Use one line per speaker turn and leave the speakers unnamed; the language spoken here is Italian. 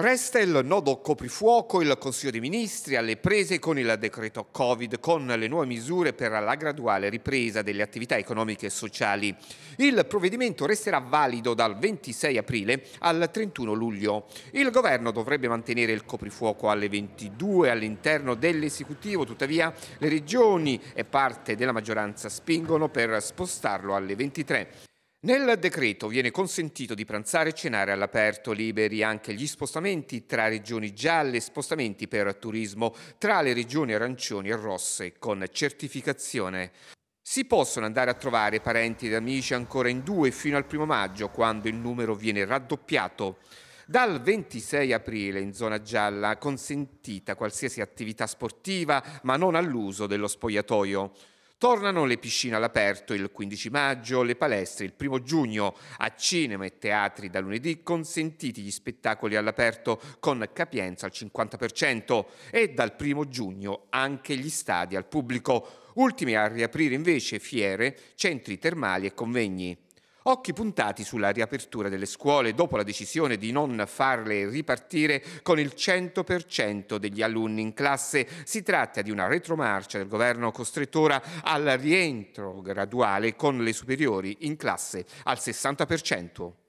Resta il nodo coprifuoco, il Consiglio dei Ministri alle prese con il decreto Covid, con le nuove misure per la graduale ripresa delle attività economiche e sociali. Il provvedimento resterà valido dal 26 aprile al 31 luglio. Il governo dovrebbe mantenere il coprifuoco alle 22 all'interno dell'esecutivo, tuttavia le regioni e parte della maggioranza spingono per spostarlo alle 23. Nel decreto viene consentito di pranzare e cenare all'aperto, liberi anche gli spostamenti tra regioni gialle, spostamenti per turismo tra le regioni arancioni e rosse con certificazione. Si possono andare a trovare parenti ed amici ancora in due fino al primo maggio, quando il numero viene raddoppiato. Dal 26 aprile in zona gialla consentita qualsiasi attività sportiva, ma non all'uso dello spogliatoio. Tornano le piscine all'aperto il 15 maggio, le palestre il 1 giugno, a cinema e teatri da lunedì consentiti gli spettacoli all'aperto con capienza al 50% e dal 1 giugno anche gli stadi al pubblico. Ultimi a riaprire invece fiere, centri termali e convegni. Occhi puntati sulla riapertura delle scuole dopo la decisione di non farle ripartire con il 100% degli alunni in classe. Si tratta di una retromarcia del governo costretto ora al rientro graduale con le superiori in classe al 60%.